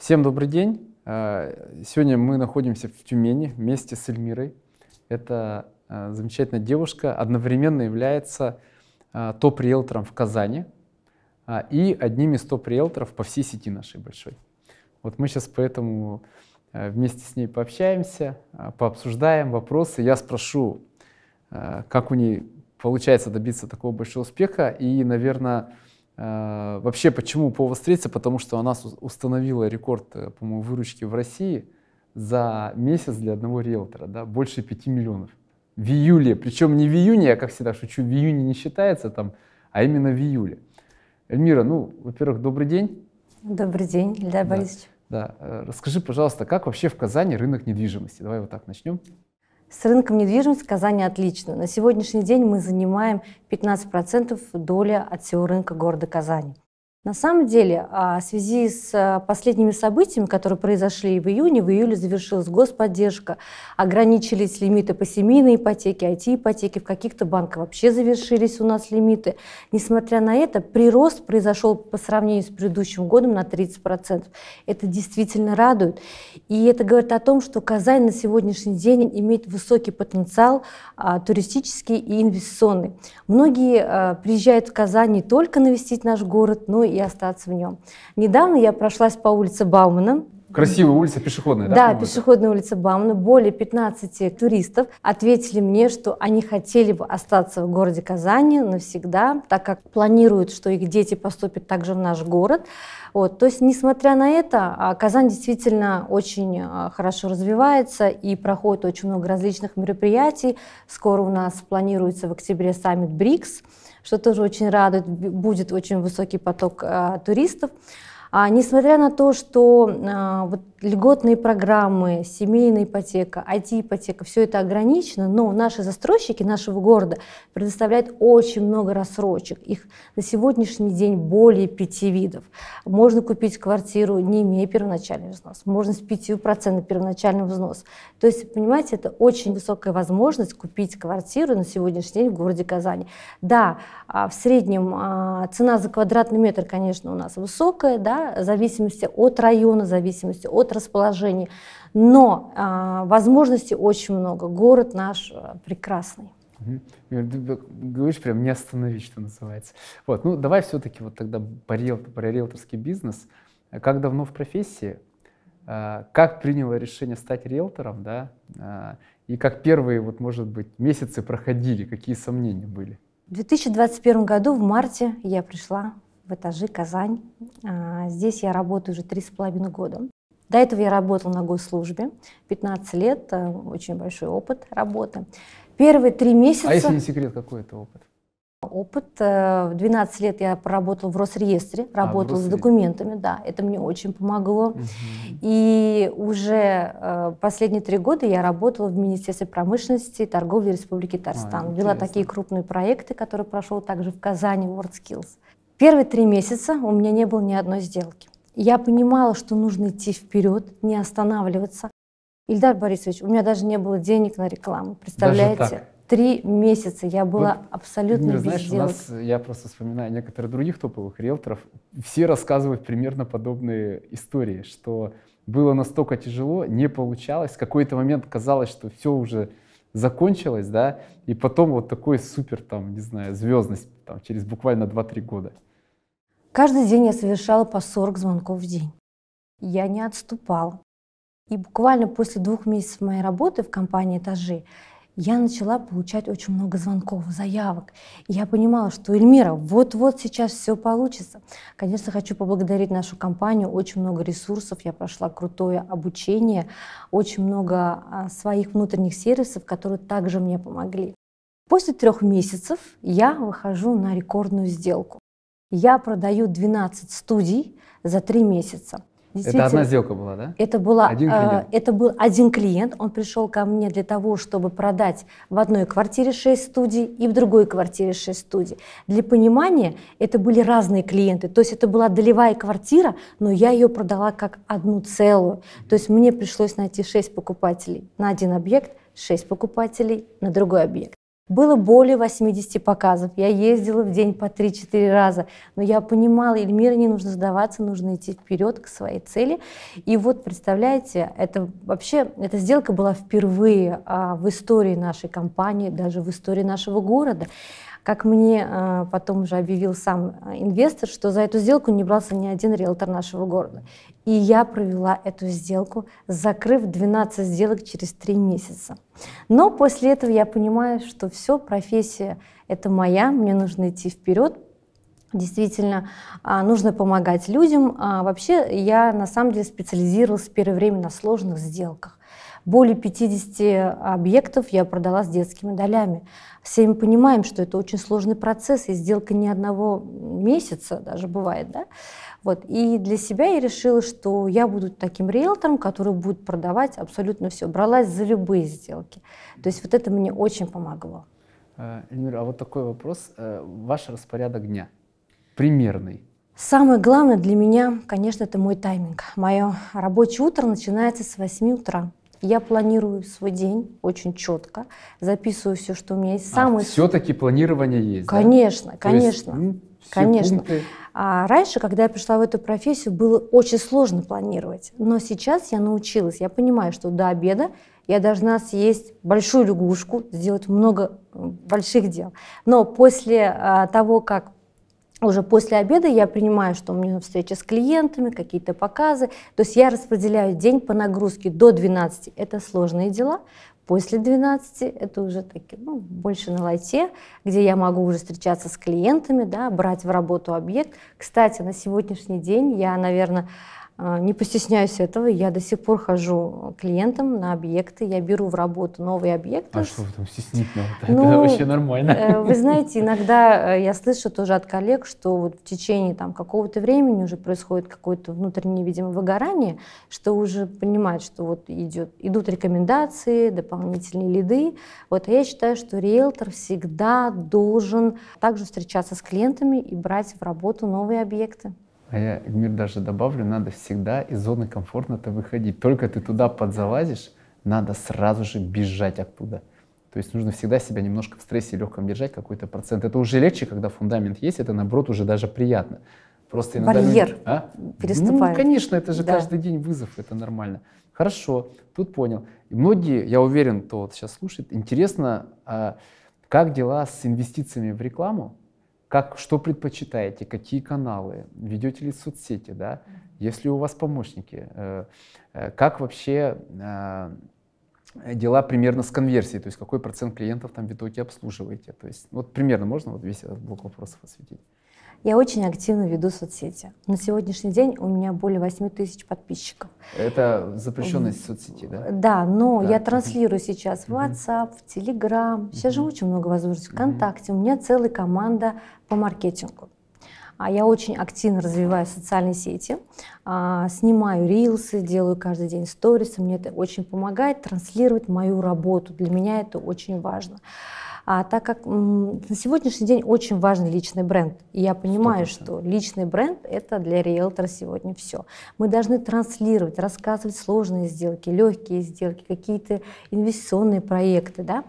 Всем добрый день. А, сегодня мы находимся в Тюмени вместе с Эльмирой. Это а, замечательная девушка, одновременно является а, топ-риэлтором в Казани и одним из топ-риэлторов по всей сети нашей большой. Вот мы сейчас поэтому вместе с ней пообщаемся, пообсуждаем вопросы. Я спрошу, как у нее получается добиться такого большого успеха и, наверное, а, вообще, почему Пова встретиться? Потому что она установила рекорд, э, по-моему, выручки в России за месяц для одного риэлтора, да, больше 5 миллионов. В июле, причем не в июне, я как всегда шучу, в июне не считается там, а именно в июле. Эльмира, ну, во-первых, добрый день. Добрый день, Ильдар да, Да. Э, расскажи, пожалуйста, как вообще в Казани рынок недвижимости? Давай вот так начнем. С рынком недвижимости Казани отлично. На сегодняшний день мы занимаем 15% доли от всего рынка города Казани. На самом деле, а, в связи с а, последними событиями, которые произошли в июне, в июле завершилась господдержка, ограничились лимиты по семейной ипотеке, IT-ипотеке, в каких-то банках вообще завершились у нас лимиты. Несмотря на это, прирост произошел по сравнению с предыдущим годом на 30%. Это действительно радует. И это говорит о том, что Казань на сегодняшний день имеет высокий потенциал а, туристический и инвестиционный. Многие приезжают в Казань не только навестить наш город, но и и остаться в нем. Недавно я прошлась по улице Баумана, Красивая улица, пешеходная, да? Да, улица? пешеходная улица Баумана. Более 15 туристов ответили мне, что они хотели бы остаться в городе Казани навсегда, так как планируют, что их дети поступят также в наш город. Вот. То есть, несмотря на это, а, Казань действительно очень а, хорошо развивается и проходит очень много различных мероприятий. Скоро у нас планируется в октябре саммит БРИКС – что тоже очень радует. Будет очень высокий поток а, туристов. А, несмотря на то, что а, вот, льготные программы, семейная ипотека, IT-ипотека, все это ограничено, но наши застройщики нашего города предоставляют очень много рассрочек. Их на сегодняшний день более пяти видов. Можно купить квартиру, не имея первоначальный взнос. Можно с 5% первоначальный взнос. То есть, понимаете, это очень высокая возможность купить квартиру на сегодняшний день в городе Казани. Да, а в среднем а, цена за квадратный метр, конечно, у нас высокая, да, в зависимости от района, в зависимости от расположения. Но э, возможностей очень много. Город наш э, прекрасный. Угу. Говоришь прям не остановить, что называется. Вот, ну давай все-таки вот тогда про, риэл, про риэлторский бизнес. Как давно в профессии? Э, как приняла решение стать риэлтором, да? Э, и как первые, вот, может быть, месяцы проходили? Какие сомнения были? В 2021 году в марте я пришла в этаже Казань. А, здесь я работаю уже три с половиной года. До этого я работала на госслужбе, 15 лет, э, очень большой опыт работы. Первые три месяца... А если не секрет, какой это опыт? Опыт. Э, в 12 лет я поработала в Росреестре, работала а, в Росреестре. с документами, да, это мне очень помогло. Угу. И уже э, последние три года я работала в Министерстве промышленности и торговли Республики а, Татарстан. А, Вела такие крупные проекты, которые прошел также в Казани WorldSkills. Первые три месяца у меня не было ни одной сделки. Я понимала, что нужно идти вперед, не останавливаться. Ильдар Борисович, у меня даже не было денег на рекламу, представляете? Три месяца я была вот, абсолютно без знаешь, сделок. У нас, я просто вспоминаю некоторых других топовых риэлторов, все рассказывают примерно подобные истории, что было настолько тяжело, не получалось. В какой-то момент казалось, что все уже закончилось, да, и потом вот такой супер, там, не знаю, звездность там, через буквально 2-3 года. Каждый день я совершала по 40 звонков в день. Я не отступала. И буквально после двух месяцев моей работы в компании «Этажи» я начала получать очень много звонков, заявок. И я понимала, что Эльмира, вот-вот сейчас все получится. Конечно, хочу поблагодарить нашу компанию. Очень много ресурсов, я прошла крутое обучение, очень много а, своих внутренних сервисов, которые также мне помогли. После трех месяцев я выхожу на рекордную сделку. Я продаю 12 студий за 3 месяца. Это одна сделка была, да? Это, была, один э, клиент. Э, это был один клиент. Он пришел ко мне для того, чтобы продать в одной квартире 6 студий и в другой квартире 6 студий. Для понимания, это были разные клиенты. То есть это была долевая квартира, но я ее продала как одну целую. То есть мне пришлось найти 6 покупателей на один объект, 6 покупателей на другой объект. Было более 80 показов. Я ездила в день по 3-4 раза. Но я понимала, Эльмира, не нужно сдаваться, нужно идти вперед к своей цели. И вот, представляете, это вообще, эта сделка была впервые а, в истории нашей компании, даже в истории нашего города. Как мне э, потом уже объявил сам э, инвестор, что за эту сделку не брался ни один риэлтор нашего города. И я провела эту сделку, закрыв 12 сделок через 3 месяца. Но после этого я понимаю, что все, профессия – это моя, мне нужно идти вперед, Действительно, а, нужно помогать людям. А вообще, я на самом деле специализировалась в первое время на сложных сделках. Более 50 объектов я продала с детскими долями. Все мы понимаем, что это очень сложный процесс, и сделка не одного месяца даже бывает. Да? Вот. И для себя я решила, что я буду таким риэлтором, который будет продавать абсолютно все. Бралась за любые сделки. То есть вот это мне очень помогло. Э, Эльмир, а вот такой вопрос. Э, ваш распорядок дня примерный? Самое главное для меня, конечно, это мой тайминг. Мое рабочее утро начинается с 8 утра. Я планирую свой день очень четко, записываю все, что у меня есть. А Самый... А, все-таки планирование есть. Конечно, да? конечно. есть, ну, конечно. Пункты... А раньше, когда я пришла в эту профессию, было очень сложно планировать. Но сейчас я научилась. Я понимаю, что до обеда я должна съесть большую лягушку, сделать много больших дел. Но после а, того, как уже после обеда я принимаю, что у меня встреча с клиентами, какие-то показы. То есть я распределяю день по нагрузке до 12. Это сложные дела. После 12 это уже таки, ну, больше на лайте, где я могу уже встречаться с клиентами, да, брать в работу объект. Кстати, на сегодняшний день я, наверное, а, не постесняюсь этого, я до сих пор хожу клиентам на объекты, я беру в работу новые объекты. А что в этом стеснительного? Ну, это вообще нормально. Э, вы знаете, иногда э, я слышу тоже от коллег, что вот в течение там какого-то времени уже происходит какое-то внутреннее, видимо, выгорание, что уже понимают, что вот идет, идут рекомендации, дополнительные лиды. Вот а я считаю, что риэлтор всегда должен также встречаться с клиентами и брать в работу новые объекты. А я, Мир, даже добавлю, надо всегда из зоны комфорта то выходить. Только ты туда подзалазишь, надо сразу же бежать оттуда. То есть нужно всегда себя немножко в стрессе легком держать, какой-то процент. Это уже легче, когда фундамент есть, это наоборот уже даже приятно. Просто иногда Барьер а? переступает. Ну, конечно, это же да. каждый день вызов, это нормально. Хорошо, тут понял. И многие, я уверен, кто вот сейчас слушает, интересно, а как дела с инвестициями в рекламу? как, что предпочитаете, какие каналы, ведете ли соцсети, да, если у вас помощники, э, э, как вообще э, дела примерно с конверсией, то есть какой процент клиентов там в итоге обслуживаете. То есть ну, вот примерно можно вот весь этот блок вопросов осветить? Я очень активно веду соцсети. На сегодняшний день у меня более 8 тысяч подписчиков. Это запрещенность соцсети, да? Да, но да. я транслирую сейчас в WhatsApp, в Telegram. Сейчас же очень много возможностей. ВКонтакте. У меня целая команда по маркетингу. А Я очень активно развиваю социальные сети, а, снимаю рилсы, делаю каждый день сторисы. Мне это очень помогает транслировать мою работу. Для меня это очень важно. А так как на сегодняшний день очень важен личный бренд, и я понимаю, 100%. что личный бренд это для риэлтора сегодня все. Мы должны транслировать, рассказывать сложные сделки, легкие сделки, какие-то инвестиционные проекты, да.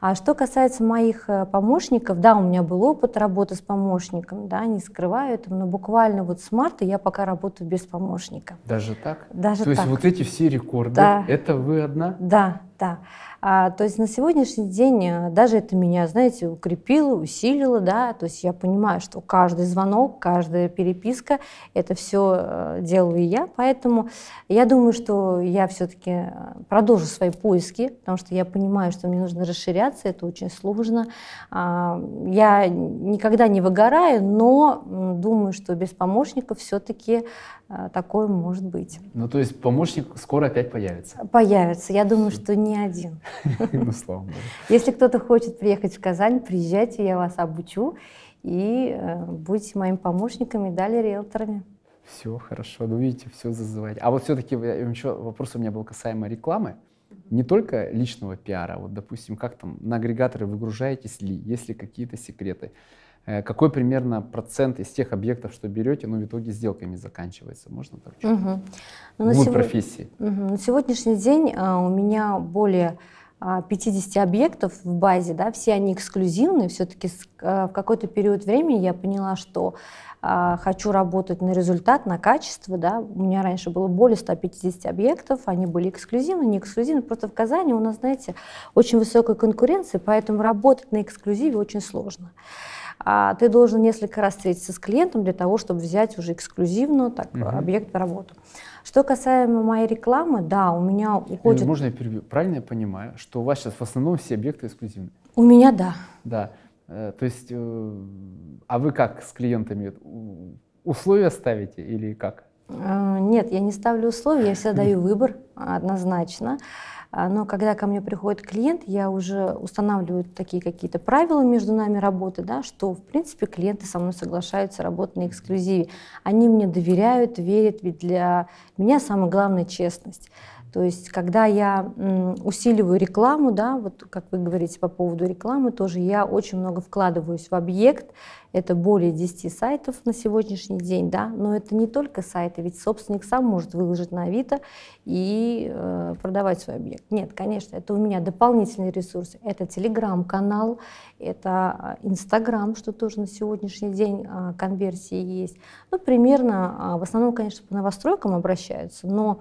А что касается моих э, помощников, да, у меня был опыт работы с помощником, да, не скрываю этого, но буквально вот с марта я пока работаю без помощника. Даже так? Даже То так. есть вот эти все рекорды, да. это вы одна? Да, да. А, то есть на сегодняшний день э, даже это меня, знаете, укрепило, усилило, да, то есть я понимаю, что каждый звонок, каждая переписка, это все э, делаю я, поэтому я думаю, что я все-таки э, продолжу свои поиски, потому что я понимаю, что мне нужно расширяться, это очень сложно. А, я никогда не выгораю, но думаю, что без помощников все-таки а, такое может быть. Ну, то есть помощник скоро опять появится? Появится. Я думаю, что не один. Ну, слава богу. Если кто-то хочет приехать в Казань, приезжайте, я вас обучу. И э, будьте моим помощниками, и далее риэлторами. Все хорошо, ну видите, все зазывает. А вот все-таки еще вопрос у меня был касаемо рекламы. Не только личного пиара, вот, допустим, как там на агрегаторы выгружаетесь ли, есть ли какие-то секреты. Э, какой примерно процент из тех объектов, что берете, но ну, в итоге сделками заканчивается? Можно так? Угу. Ну, на сего... профессии. Угу. На сегодняшний день а, у меня более 50 а, объектов в базе, да, все они эксклюзивные, все-таки а, в какой-то период времени я поняла, что а, хочу работать на результат, на качество, да, у меня раньше было более 150 объектов, они были эксклюзивны, не эксклюзивны, просто в Казани у нас, знаете, очень высокая конкуренция, поэтому работать на эксклюзиве очень сложно. А ты должен несколько раз встретиться с клиентом для того, чтобы взять уже эксклюзивную так, угу. объект в работу. Что касаемо моей рекламы, да, у меня уходит... Можно я перебью? Правильно я понимаю, что у вас сейчас в основном все объекты эксклюзивные? У меня да. Да. Э, то есть, э, а вы как с клиентами? Условия ставите или как? Э, нет, я не ставлю условия, я всегда даю выбор однозначно. А, но когда ко мне приходит клиент, я уже устанавливаю такие какие-то правила между нами работы, да, что, в принципе, клиенты со мной соглашаются работать на эксклюзиве. Они мне доверяют, верят, ведь для меня самое главное — честность. То есть, когда я усиливаю рекламу, да, вот как вы говорите по поводу рекламы, тоже я очень много вкладываюсь в объект. Это более 10 сайтов на сегодняшний день, да, но это не только сайты, ведь собственник сам может выложить на Авито и э, продавать свой объект. Нет, конечно, это у меня дополнительный ресурс. Это телеграм-канал, это а, инстаграм, что тоже на сегодняшний день э, конверсии есть. Ну, примерно, э, в основном, конечно, по новостройкам обращаются, но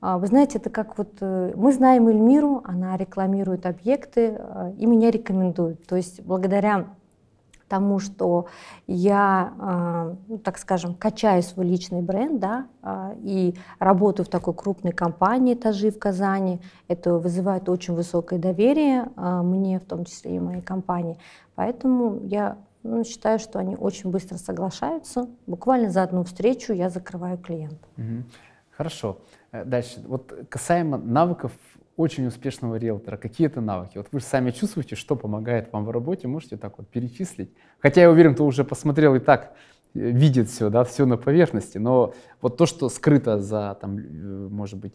а, вы знаете, это как вот э, мы знаем Эльмиру, она рекламирует объекты э, и меня рекомендует. То есть благодаря тому, что я, э, ну, так скажем, качаю свой личный бренд, да, а, и работаю в такой крупной компании «Этажи» в Казани. Это вызывает очень высокое доверие а, мне, в том числе и моей компании. Поэтому я ну, считаю, что они очень быстро соглашаются. Буквально за одну встречу я закрываю клиента. Хорошо. Э, дальше. Вот касаемо навыков очень успешного риэлтора, какие это навыки? Вот вы же сами чувствуете, что помогает вам в работе, можете так вот перечислить. Хотя я уверен, кто уже посмотрел и так э, видит все, да, все на поверхности, но вот то, что скрыто за, там, э, может быть,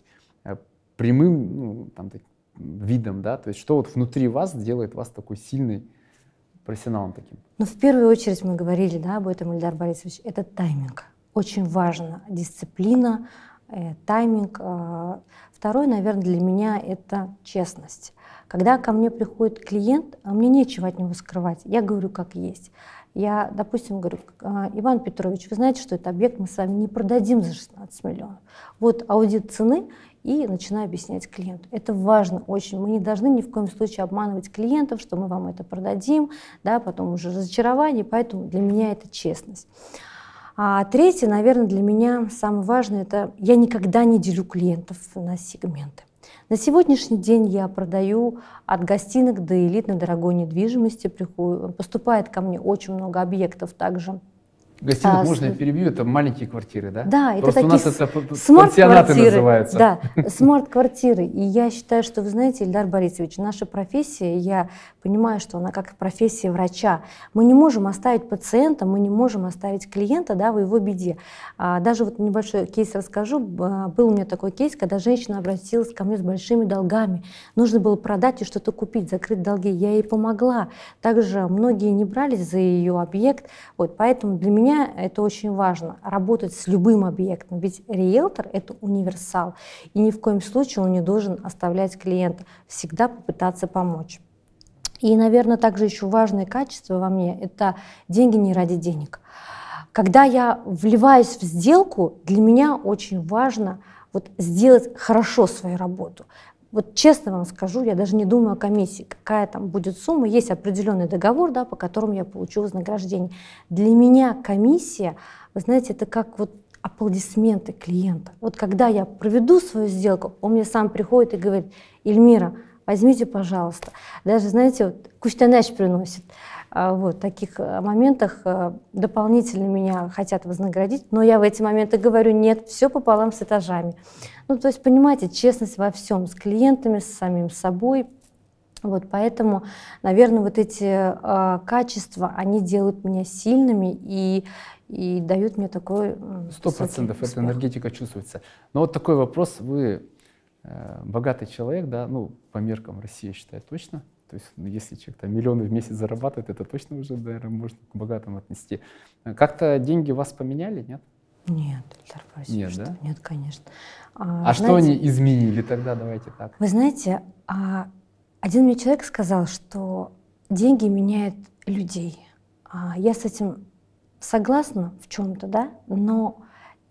прямым ну, там, видом, да, то есть что вот внутри вас делает вас такой сильный профессионалом таким? Ну, в первую очередь мы говорили, да, об этом, Ильдар Борисович, это тайминг. Очень важно дисциплина, Э, тайминг. Э, Второе, наверное, для меня это честность. Когда ко мне приходит клиент, а мне нечего от него скрывать, я говорю как есть. Я, допустим, говорю, э, Иван Петрович, вы знаете, что этот объект мы с вами не продадим за 16 миллионов. Вот аудит цены, и начинаю объяснять клиенту. Это важно очень. Мы не должны ни в коем случае обманывать клиентов, что мы вам это продадим, да, потом уже разочарование, поэтому для меня это честность. А третье, наверное, для меня самое важное, это я никогда не делю клиентов на сегменты. На сегодняшний день я продаю от гостинок до элитной дорогой недвижимости. Поступает ко мне очень много объектов также Гостиных, а, можно я э, перебью, это маленькие квартиры, да? Да, Просто это такие у нас это смарт-квартиры, называются. Да, смарт-квартиры. И я считаю, что, вы знаете, Ильдар Борисович, наша профессия, я понимаю, что она как профессия врача. Мы не можем оставить пациента, мы не можем оставить клиента да, в его беде. А, даже вот небольшой кейс расскажу. Был у меня такой кейс, когда женщина обратилась ко мне с большими долгами. Нужно было продать и что-то купить, закрыть долги. Я ей помогла. Также многие не брались за ее объект. Вот, поэтому для меня меня это очень важно, работать с любым объектом, ведь риэлтор – это универсал, и ни в коем случае он не должен оставлять клиента, всегда попытаться помочь. И, наверное, также еще важное качество во мне – это деньги не ради денег. Когда я вливаюсь в сделку, для меня очень важно вот сделать хорошо свою работу. Вот честно вам скажу, я даже не думаю о комиссии, какая там будет сумма. Есть определенный договор, да, по которому я получу вознаграждение. Для меня комиссия, вы знаете, это как вот аплодисменты клиента. Вот когда я проведу свою сделку, он мне сам приходит и говорит, Эльмира, возьмите, пожалуйста. Даже, знаете, вот Куштанач приносит. А, вот, в таких э, моментах э, дополнительно меня хотят вознаградить, но я в эти моменты говорю, нет, все пополам с этажами. Ну, то есть, понимаете, честность во всем, с клиентами, с самим собой. Вот, поэтому, наверное, вот эти э, качества, они делают меня сильными и, и дают мне такой... Сто процентов, эта энергетика чувствуется. Но вот такой вопрос, вы Э, богатый человек, да, ну, по меркам России считаю точно, то есть ну, если человек там миллионы в месяц зарабатывает, это точно уже, наверное, можно к богатым отнести. Э, как-то деньги вас поменяли, нет? Нет, Ильдар нет, да? нет, конечно. А, а знаете, что они изменили тогда, давайте так? Вы знаете, а, один мне человек сказал, что деньги меняют людей. А, я с этим согласна в чем-то, да, но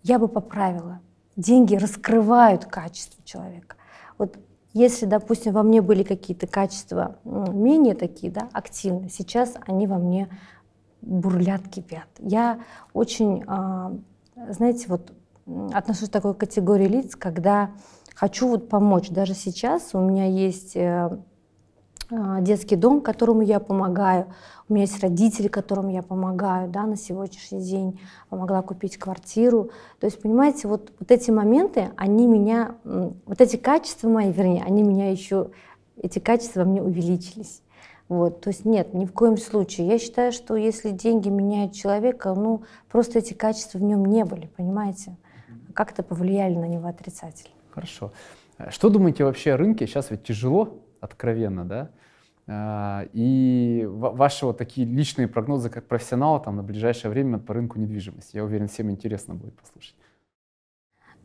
я бы поправила деньги раскрывают качество человека. Вот если, допустим, во мне были какие-то качества менее такие, да, активные, сейчас они во мне бурлят, кипят. Я очень, а, знаете, вот отношусь к такой категории лиц, когда хочу вот помочь. Даже сейчас у меня есть э, а, детский дом, которому я помогаю. У меня есть родители, которым я помогаю, да, на сегодняшний день помогла купить квартиру. То есть, понимаете, вот, вот эти моменты, они меня, вот эти качества мои, вернее, они меня еще, эти качества мне увеличились. Вот, то есть нет, ни в коем случае. Я считаю, что если деньги меняют человека, ну, просто эти качества в нем не были, понимаете? Как-то повлияли на него отрицательно. Хорошо. Э, что думаете вообще о рынке? Сейчас ведь тяжело, откровенно, да? А, и ваши вот такие личные прогнозы как профессионала там, на ближайшее время по рынку недвижимости. Я уверен, всем интересно будет послушать.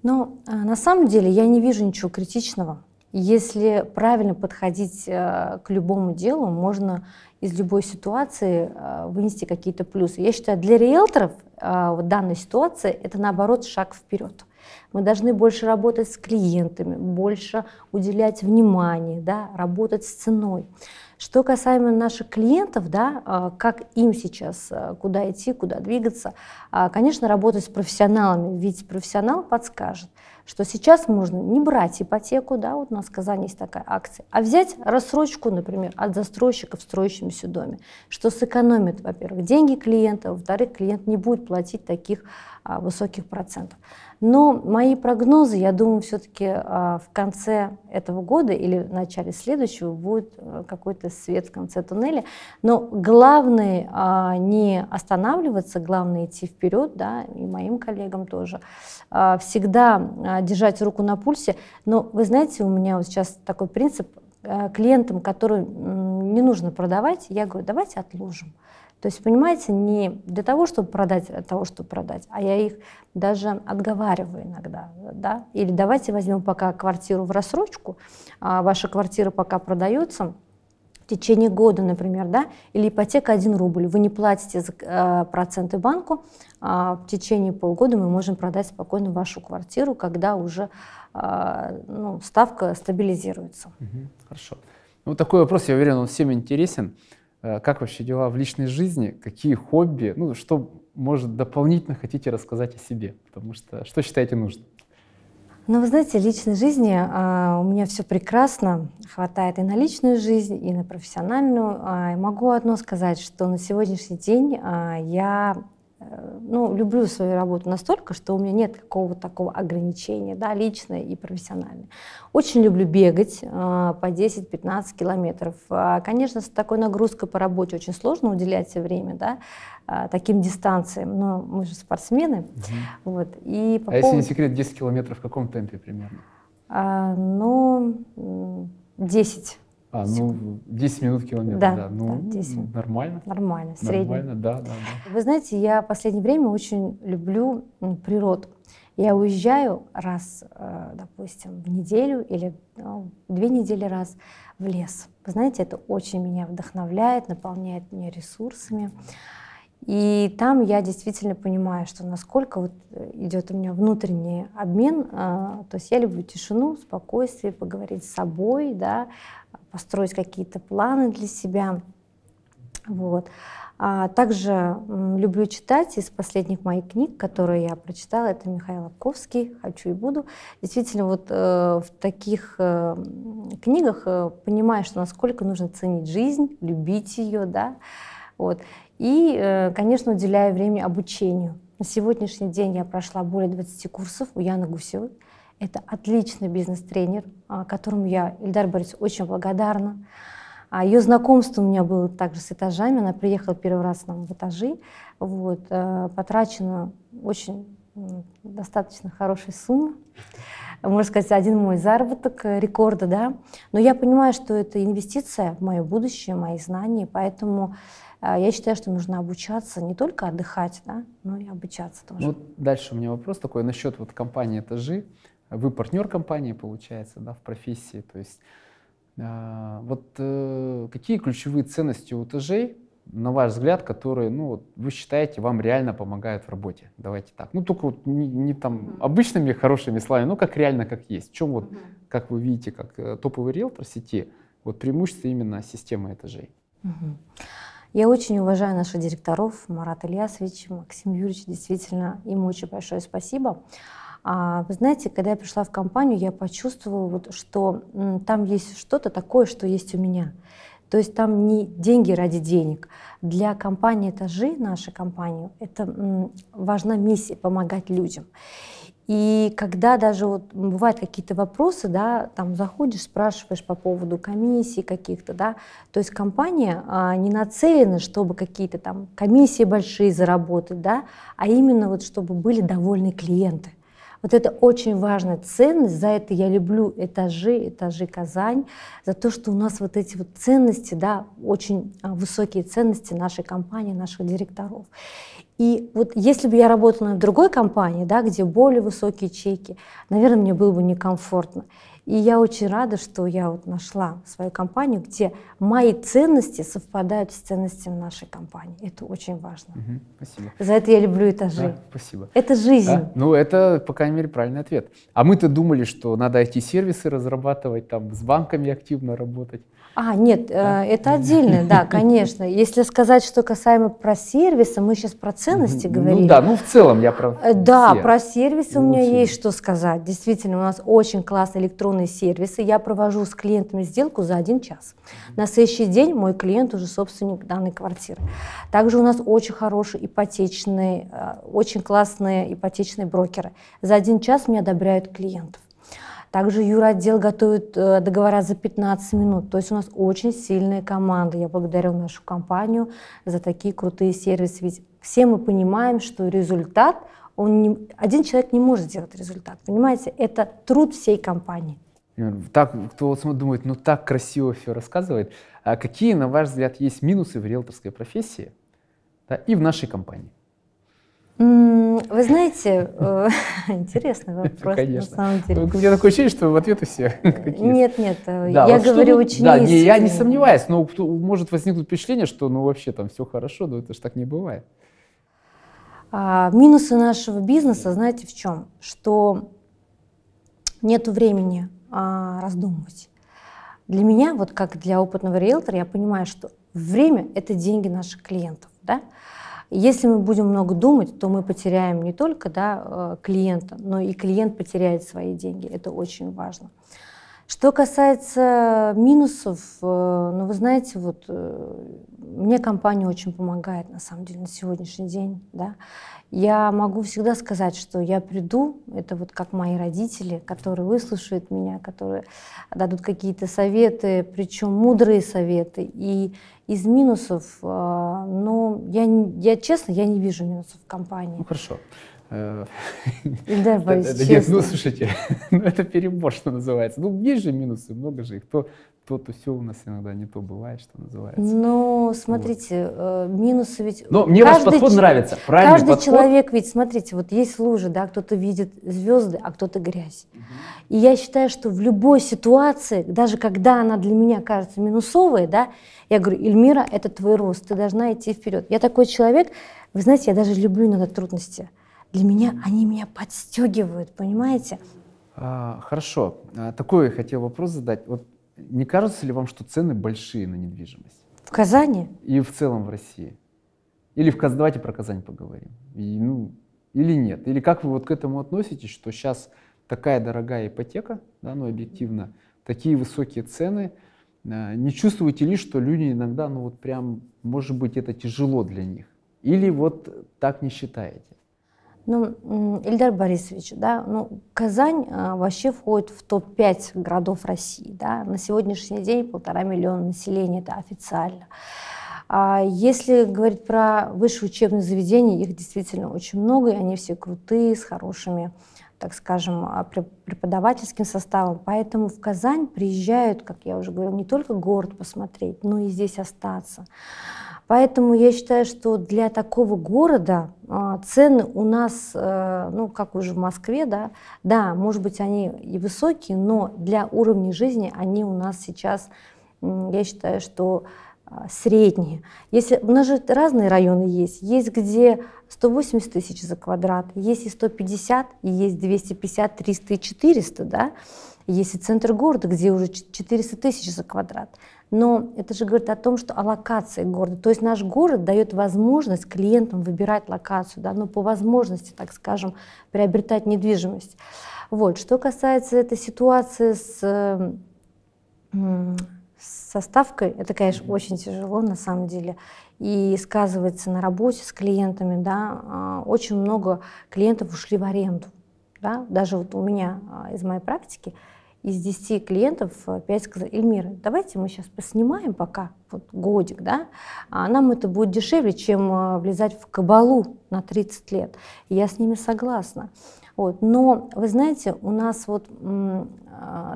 Ну, а, на самом деле я не вижу ничего критичного. Если правильно подходить э, к любому делу, можно из любой ситуации э, вынести какие-то плюсы. Я считаю, для риэлторов э, вот данная ситуация – это, наоборот, шаг вперед. Мы должны больше работать с клиентами, больше уделять внимание, да, работать с ценой. Что касаемо наших клиентов, да, а, как им сейчас, а, куда идти, куда двигаться, а, конечно, работать с профессионалами, ведь профессионал подскажет, что сейчас можно не брать ипотеку, да, вот у нас в Казани есть такая акция, а взять рассрочку, например, от застройщика в строящемся доме, что сэкономит, во-первых, деньги клиента, во-вторых, клиент не будет платить таких высоких процентов. Но мои прогнозы, я думаю, все-таки а, в конце этого года или в начале следующего будет э, какой-то свет в конце туннеля. Но главное а, не останавливаться, главное идти вперед, да, и моим коллегам тоже. А, всегда держать руку на пульсе. Но вы знаете, у меня вот сейчас такой принцип э, клиентам, которым не нужно продавать, я говорю, давайте отложим. То есть, понимаете, не для того, чтобы продать, для а того, чтобы продать, а я их даже отговариваю иногда, да, или давайте возьмем пока квартиру в рассрочку, а ваша квартира пока продается, в течение года, например, да, или ипотека 1 рубль, вы не платите за, э, проценты банку, а в течение полгода мы можем продать спокойно вашу квартиру, когда уже а, ну, ставка стабилизируется. Угу, хорошо. Ну, вот такой вопрос, я уверен, он всем интересен. Э, как вообще дела в личной жизни? Какие хобби? Ну, что, может, дополнительно хотите рассказать о себе? Потому что что считаете нужным? Ну, вы знаете, в личной жизни а, у меня все прекрасно, хватает и на личную жизнь, и на профессиональную. А, и могу одно сказать, что на сегодняшний день а, я Э, ну, люблю свою работу настолько, что у меня нет какого-то такого ограничения, да, личное и профессиональное. Очень люблю бегать э, по 10-15 километров. А, конечно, с такой нагрузкой по работе очень сложно уделять время, да, а, таким дистанциям, но мы же спортсмены. Угу. Вот, и по а поводу... если не секрет, 10 километров в каком темпе примерно? А, ну, 10 а, ну, 10 минут километр, да. да. Ну, да 10. нормально. Нормально, средний. Нормально, да, да, да. Вы знаете, я в последнее время очень люблю природу. Я уезжаю раз, э, допустим, в неделю или ну, две недели раз в лес. Вы знаете, это очень меня вдохновляет, наполняет меня ресурсами. Mm и там я действительно понимаю, что насколько вот э, идет у меня внутренний обмен. А, то есть я люблю тишину, спокойствие, поговорить с собой, да, построить какие-то планы для себя. Вот. А также люблю читать из последних моих книг, которые я прочитала, это Михаил Лобковский «Хочу и буду». Действительно, вот э, в таких э, книгах э, понимаешь, насколько нужно ценить жизнь, любить ее, да, э, вот. И, э, конечно, уделяю время обучению. На сегодняшний день я прошла более 20 курсов у Яны Гусевой. Это отличный бизнес-тренер, а, которому я, Ильдар Борис очень благодарна. А Ее знакомство у меня было также с этажами. Она приехала первый раз нам в этажи. Вот, э, потрачено очень достаточно хорошая сумма. Можно сказать, один мой заработок э, рекорда, да. Но я понимаю, что это инвестиция в мое будущее, мои знания, поэтому а, я считаю, что нужно обучаться не только отдыхать, да, но и обучаться тоже. Ну, дальше у меня вопрос такой насчет вот компании «Этажи». Вы партнер компании, получается, да, в профессии. То есть э, вот э, какие ключевые ценности у «Этажей», на ваш взгляд, которые, ну, вот, вы считаете, вам реально помогают в работе? Давайте так. Ну, только вот не, не там обычными хорошими словами, ну, как реально, как есть. В чем вот, mm-hmm. как вы видите, как э, топовый риэлтор сети, вот преимущество именно системы этажей? Mm-hmm. Я очень уважаю наших директоров, Марат Ильясович, Максим Юрьевич, действительно, им очень большое спасибо. А, вы знаете, когда я пришла в компанию, я почувствовала, вот, что м, там есть что-то такое, что есть у меня. То есть там не деньги ради денег. Для компании «Этажи», нашей компании, это м, важна миссия – помогать людям. И когда даже вот бывают какие-то вопросы, да, там заходишь, спрашиваешь по поводу комиссий каких-то, да, то есть компания а, не нацелена, чтобы какие-то там комиссии большие заработать, да, а именно вот чтобы были довольны клиенты. Вот это очень важная ценность, за это я люблю этажи, этажи Казань, за то, что у нас вот эти вот ценности, да, очень а, высокие ценности нашей компании, наших директоров. И вот если бы я работала в другой компании, да, где более высокие чеки, наверное, мне было бы некомфортно. И я очень рада, что я вот нашла свою компанию, где мои ценности совпадают с ценностями нашей компании. Это очень важно. Угу, спасибо. За это я люблю этажи. Да, спасибо. Это жизнь. Да? Ну, это, по крайней мере, правильный ответ. А мы-то думали, что надо IT-сервисы разрабатывать, там, с банками активно работать. А, нет, э, да? это отдельно, да, конечно. Если сказать, что касаемо про сервисы, мы сейчас про ценности ну говорим. Ну да, ну в целом я про э, Да, все. про сервисы у меня Лучше. есть что сказать. Действительно, у нас очень классные электронные сервисы. Я провожу с клиентами сделку за один час. На следующий день мой клиент уже собственник данной квартиры. Также у нас очень хорошие ипотечные, э, очень классные ипотечные брокеры. За один час мне одобряют клиентов. Также юротдел готовит э, договора за 15 минут. То есть у нас очень сильная команда. Я благодарю нашу компанию за такие крутые сервисы. Ведь все мы понимаем, что результат, он не, один человек не может сделать результат. Понимаете, это труд всей компании. Так, кто вот думает, ну так красиво все рассказывает. А какие, на ваш взгляд, есть минусы в риэлторской профессии да, и в нашей компании? Mm. Вы знаете, э, интересный ну, вопрос, Конечно. на самом деле. Ну, у меня такое ощущение, что в ответы все Нет, нет, э, я говорю очень Да, я не сомневаюсь, но может возникнуть впечатление, что ну вообще там все хорошо, но это же так не бывает. А, минусы нашего бизнеса, знаете, в чем? Что нет времени а, раздумывать. Для меня, вот как для опытного риэлтора, я понимаю, что время – это деньги наших клиентов. Да? Если мы будем много думать, то мы потеряем не только да, э, клиента, но и клиент потеряет свои деньги. Это очень важно. Что касается минусов, э, ну вы знаете, вот э, мне компания очень помогает на самом деле на сегодняшний день, да. Я могу всегда сказать, что я приду, это вот как мои родители, которые выслушают меня, которые дадут какие-то советы, причем мудрые советы. И из минусов, э, ну я, я честно, я не вижу минусов в компании. Ну, хорошо. Э, да, боюсь. Нет, ну слушайте, ну это перебор, что называется. Ну, есть же минусы, много же их. То, то, то все у нас иногда не то бывает, что называется. Ну, смотрите, вот. Э, минусы ведь... Но мне каждый, ваш подход нравится, правильный Каждый подход. человек ведь, смотрите, вот есть лужи, да, кто-то видит звезды, а кто-то грязь. Угу. И я считаю, что в любой ситуации, даже когда она для меня кажется минусовой, да, я говорю, Эльмира, это твой рост, ты должна идти вперед. Я такой человек, вы знаете, я даже люблю иногда трудности для меня они меня подстегивают, понимаете? А, хорошо. А, такой я хотел вопрос задать. Вот не кажется ли вам, что цены большие на недвижимость? В Казани? И в целом в России. Или в Казани, давайте про Казань поговорим. И, ну, или нет? Или как вы вот к этому относитесь, что сейчас такая дорогая ипотека, да, ну, объективно, такие высокие цены, а, не чувствуете ли, что люди иногда, ну вот прям, может быть, это тяжело для них? Или вот так не считаете? Ну, Ильдар Борисович, да, ну, Казань а, вообще входит в топ-5 городов России, да, на сегодняшний день полтора миллиона населения, это официально. А если говорить про высшие учебные заведения, их действительно очень много, и они все крутые, с хорошими так скажем, а, преподавательским составом. Поэтому в Казань приезжают, как я уже говорила, не только город посмотреть, но и здесь остаться. Поэтому я считаю, что для такого города а, цены у нас, э, ну, как уже в Москве, да, да, может быть, они и высокие, но для уровня жизни они у нас сейчас, я считаю, что а, средние. Если, у нас же разные районы есть. Есть где 180 тысяч за квадрат, есть и 150, и есть 250, 300 и 400, да? Есть и центр города, где уже 400 тысяч за квадрат. Но это же говорит о том, что о локации города. То есть наш город дает возможность клиентам выбирать локацию, да, но ну, по возможности, так скажем, приобретать недвижимость. Вот. Что касается этой ситуации с со ставкой, это, конечно, очень тяжело на самом деле, и сказывается на работе с клиентами, да, а, очень много клиентов ушли в аренду, да, даже вот у меня а, из моей практики из 10 клиентов 5 а, сказали, Эльмира, давайте мы сейчас поснимаем пока, вот годик, да, а нам это будет дешевле, чем влезать в кабалу на 30 лет. И я с ними согласна. Вот. Но, вы знаете, у нас вот,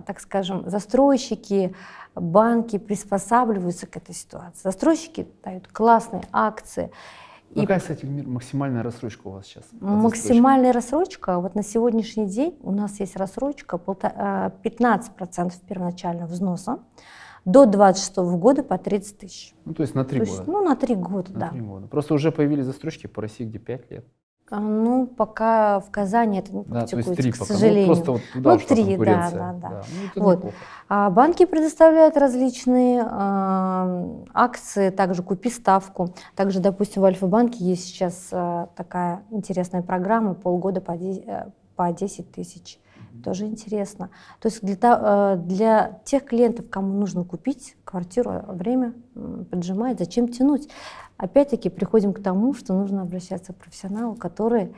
так скажем, застройщики, банки приспосабливаются к этой ситуации. Застройщики дают классные акции. И Какая, кстати, максимальная рассрочка у вас сейчас? Максимальная рассрочка, вот на сегодняшний день у нас есть рассрочка 15% э, первоначального взноса до 26 года по 30 тысяч. Ну, то есть на 3 то года? Есть, ну, на 3 года, на да. 3 года. Просто уже появились застройщики по России, где 5 лет. А, ну, пока в Казани это не да, то есть три к пока. Ну, сожалению. Ну, просто вот туда ну три, да, да, да. да. Ну, вот. а банки предоставляют различные э, акции, также купи ставку. Также, допустим, в Альфа-банке есть сейчас э, такая интересная программа полгода по 10, э, по тысяч тоже интересно. То есть для, э, для тех клиентов, кому нужно купить квартиру, э, время поджимает, зачем тянуть? Опять-таки приходим к тому, что нужно обращаться к профессионалу, который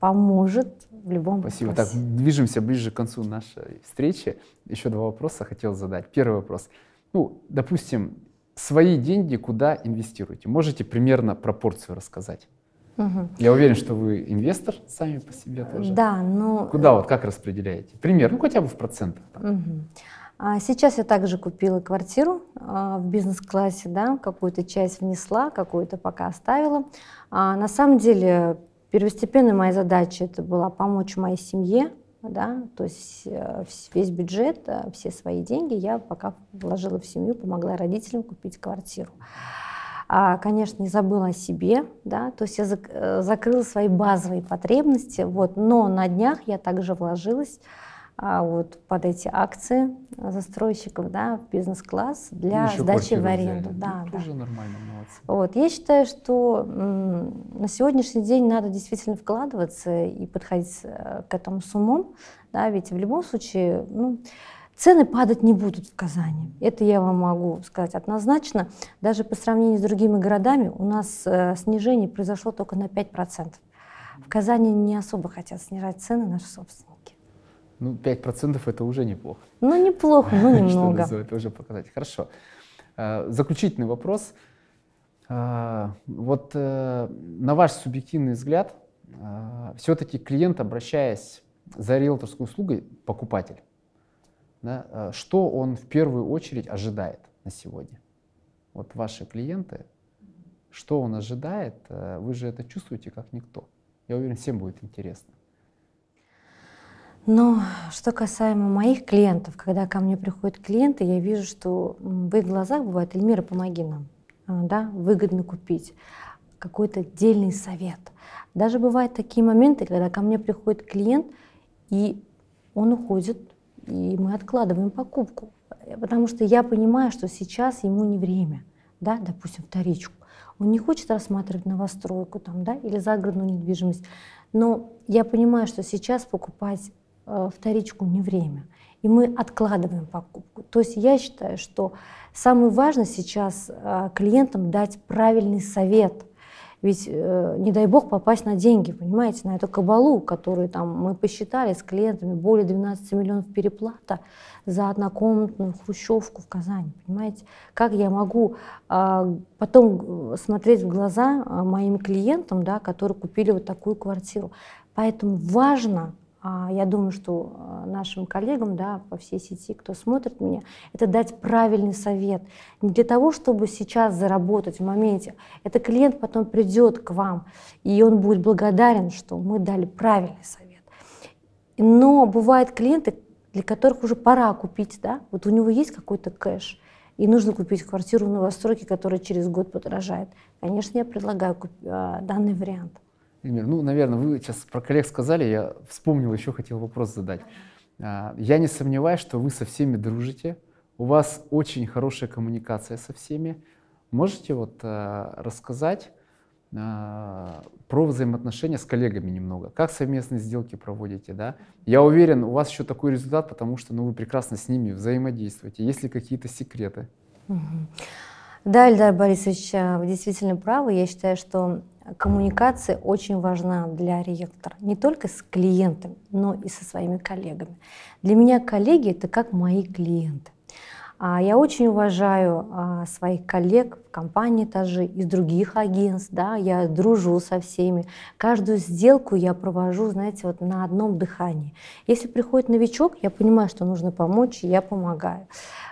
поможет в любом Спасибо. вопросе. Спасибо. Так, движемся ближе к концу нашей встречи. Еще два вопроса хотел задать. Первый вопрос. Ну, допустим, свои деньги куда инвестируете? Можете примерно пропорцию рассказать? Угу. Я уверен, что вы инвестор сами по себе тоже. Да, но... Ну, Куда э, вот, как распределяете? Пример, ну хотя бы в процентах. Угу. А сейчас я также купила квартиру а, в бизнес-классе, да, какую-то часть внесла, какую-то пока оставила. А, на самом деле первостепенная моя задача это была помочь моей семье, да, то есть э, весь бюджет, э, все свои деньги я пока вложила в семью, помогла родителям купить квартиру а, конечно, не забыла о себе, да, то есть я э, закрыла свои базовые потребности, вот, но на днях я также вложилась а, вот под эти акции застройщиков, да, бизнес-класс для Еще сдачи в аренду. Взяли. Да, ну, да. Тоже нормально, молодцы. Вот, я считаю, что на сегодняшний день надо действительно вкладываться и подходить э, к этому с умом, да, ведь в любом случае, ну, Цены падать не будут в Казани. Это я вам могу сказать однозначно. Даже по сравнению с другими городами у нас э, снижение произошло только на 5%. В Казани не особо хотят снижать цены наши собственники. Ну, 5% это уже неплохо. Ну, неплохо, но ну, немного. Что это уже показать. Хорошо. Э, заключительный вопрос. Э, вот на ваш субъективный взгляд, все-таки клиент, обращаясь за риэлторской услугой, покупатель, да, э, что он в первую очередь ожидает на сегодня? Вот ваши клиенты, что он ожидает, э, вы же это чувствуете как никто. Я уверен, всем будет интересно. Но ну, что касаемо моих клиентов, когда ко мне приходят клиенты, я вижу, что в их глазах бывает «Эльмира, помоги нам». Э, да, выгодно купить какой-то дельный совет. Даже бывают такие моменты, когда ко мне приходит клиент, и он уходит, и мы откладываем покупку, потому что я понимаю, что сейчас ему не время, да, допустим, вторичку. Он не хочет рассматривать новостройку там, да, или загородную недвижимость, но я понимаю, что сейчас покупать э, вторичку не время, и мы откладываем покупку. То есть я считаю, что самое важное сейчас э, клиентам дать правильный совет – ведь э, не дай бог попасть на деньги, понимаете, на эту кабалу, которую там мы посчитали с клиентами, более 12 миллионов переплата за однокомнатную хрущевку в Казани, понимаете. Как я могу а, э, потом смотреть в глаза а, моим клиентам, да, которые купили вот такую квартиру. Поэтому важно а, я думаю, что а, нашим коллегам да, по всей сети, кто смотрит меня, это дать правильный совет. Не для того, чтобы сейчас заработать в моменте. Это клиент потом придет к вам, и он будет благодарен, что мы дали правильный совет. Но бывают клиенты, для которых уже пора купить, да, вот у него есть какой-то кэш, и нужно купить квартиру в новостройке, которая через год подорожает. Конечно, я предлагаю а, данный вариант. Эльмир, ну, наверное, вы сейчас про коллег сказали, я вспомнил, еще хотел вопрос задать. А, я не сомневаюсь, что вы со всеми дружите, у вас очень хорошая коммуникация со всеми. Можете вот а, рассказать а, про взаимоотношения с коллегами немного. Как совместные сделки проводите, да? Я уверен, у вас еще такой результат, потому что ну, вы прекрасно с ними взаимодействуете. Есть ли какие-то секреты? Угу. Да, Эльдар Борисович, э, вы действительно правы. Я считаю, что коммуникация очень важна для ректора. Не только с клиентом, но и со своими коллегами. Для меня коллеги — это как мои клиенты. А я очень уважаю а, своих коллег в компании тоже из других агентств, да, я дружу со всеми. Каждую сделку я провожу, знаете, вот на одном дыхании. Если приходит новичок, я понимаю, что нужно помочь, и я помогаю.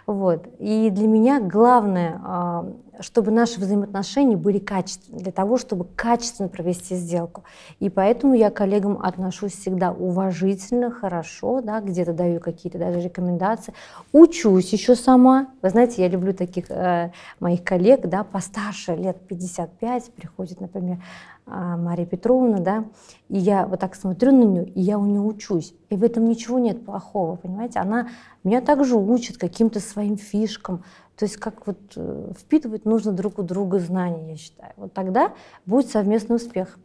Вот. И для меня главное а, чтобы наши взаимоотношения были качественными, для того, чтобы качественно провести сделку. И поэтому я к коллегам отношусь всегда уважительно, хорошо, да, где-то даю какие-то даже рекомендации. Учусь еще сама. Вы знаете, я люблю таких э, моих коллег, да, постарше, лет 55, приходит, например, а, Мария Петровна, да, и я вот так смотрю на нее, и я у нее учусь. И в этом ничего нет плохого, понимаете? Она меня также учат каким-то своим фишкам. То есть как вот э, впитывать нужно друг у друга знания, я считаю. Вот тогда будет совместный успех.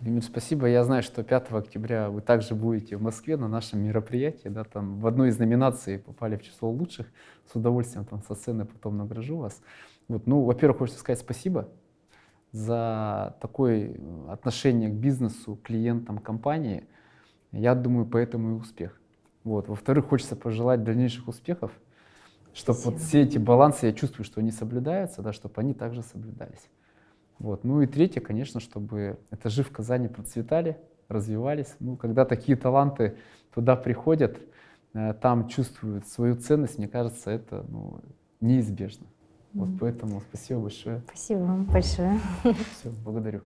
Дмитрий, спасибо. Я знаю, что 5 октября вы также будете в Москве на нашем мероприятии. Да, там в одной из номинаций попали в число лучших. С удовольствием там со сцены потом награжу вас. Вот, ну, во-первых, хочется сказать спасибо за такое э, отношение к бизнесу, клиентам компании. Я думаю, поэтому и успех. Вот. Во-вторых, хочется пожелать дальнейших успехов, чтобы вот все эти балансы, я чувствую, что они соблюдаются, да, чтобы они также соблюдались. Вот. Ну и третье, конечно, чтобы этажи в Казани процветали, развивались. Ну, когда такие таланты туда приходят, э, там чувствуют свою ценность, мне кажется, это ну, неизбежно. Вот поэтому спасибо большое. Спасибо вам большое. Все, благодарю.